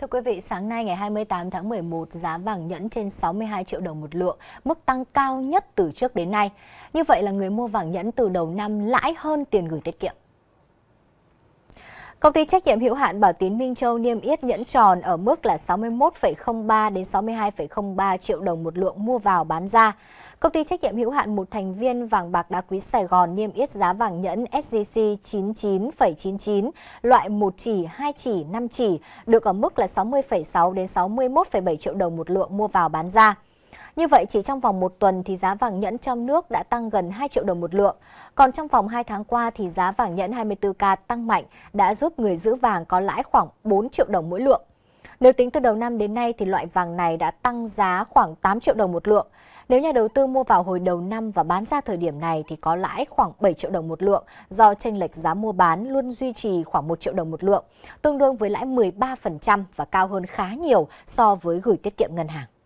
Thưa quý vị, sáng nay ngày 28 tháng 11, giá vàng nhẫn trên 62 triệu đồng một lượng, mức tăng cao nhất từ trước đến nay. Như vậy là người mua vàng nhẫn từ đầu năm lãi hơn tiền gửi tiết kiệm. Công ty trách nhiệm hữu hạn Bảo Tín Minh Châu niêm yết nhẫn tròn ở mức là 61,03 đến 62,03 triệu đồng một lượng mua vào bán ra. Công ty trách nhiệm hữu hạn một thành viên vàng bạc đá quý Sài Gòn niêm yết giá vàng nhẫn SJC 99,99 loại 1 chỉ, 2 chỉ, 5 chỉ được ở mức là 60,6 đến 61,7 triệu đồng một lượng mua vào bán ra. Như vậy, chỉ trong vòng một tuần thì giá vàng nhẫn trong nước đã tăng gần 2 triệu đồng một lượng. Còn trong vòng 2 tháng qua thì giá vàng nhẫn 24K tăng mạnh đã giúp người giữ vàng có lãi khoảng 4 triệu đồng mỗi lượng. Nếu tính từ đầu năm đến nay thì loại vàng này đã tăng giá khoảng 8 triệu đồng một lượng. Nếu nhà đầu tư mua vào hồi đầu năm và bán ra thời điểm này thì có lãi khoảng 7 triệu đồng một lượng do chênh lệch giá mua bán luôn duy trì khoảng 1 triệu đồng một lượng, tương đương với lãi 13% và cao hơn khá nhiều so với gửi tiết kiệm ngân hàng.